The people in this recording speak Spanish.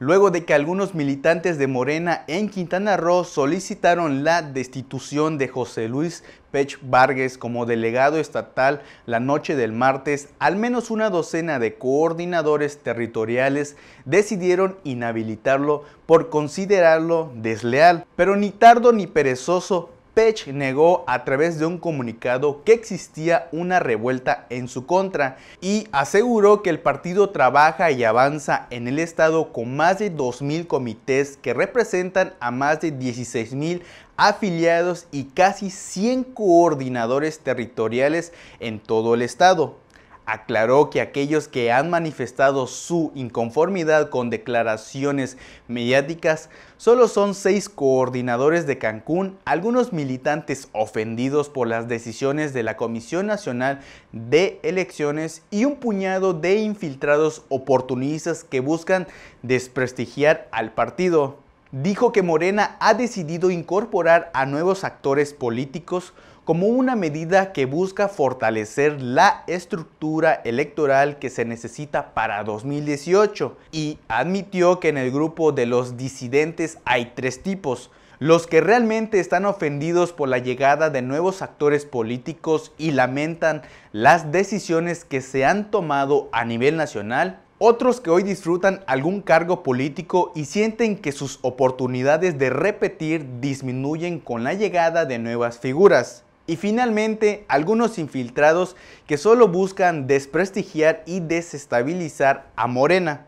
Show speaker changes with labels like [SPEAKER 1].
[SPEAKER 1] luego de que algunos militantes de Morena en Quintana Roo solicitaron la destitución de José Luis Pech Vargas como delegado estatal la noche del martes, al menos una docena de coordinadores territoriales decidieron inhabilitarlo por considerarlo desleal. Pero ni tardo ni perezoso, Pech negó a través de un comunicado que existía una revuelta en su contra y aseguró que el partido trabaja y avanza en el estado con más de 2.000 comités que representan a más de 16.000 afiliados y casi 100 coordinadores territoriales en todo el estado aclaró que aquellos que han manifestado su inconformidad con declaraciones mediáticas solo son seis coordinadores de Cancún, algunos militantes ofendidos por las decisiones de la Comisión Nacional de Elecciones y un puñado de infiltrados oportunistas que buscan desprestigiar al partido dijo que Morena ha decidido incorporar a nuevos actores políticos como una medida que busca fortalecer la estructura electoral que se necesita para 2018 y admitió que en el grupo de los disidentes hay tres tipos, los que realmente están ofendidos por la llegada de nuevos actores políticos y lamentan las decisiones que se han tomado a nivel nacional, otros que hoy disfrutan algún cargo político y sienten que sus oportunidades de repetir disminuyen con la llegada de nuevas figuras. Y finalmente, algunos infiltrados que solo buscan desprestigiar y desestabilizar a Morena.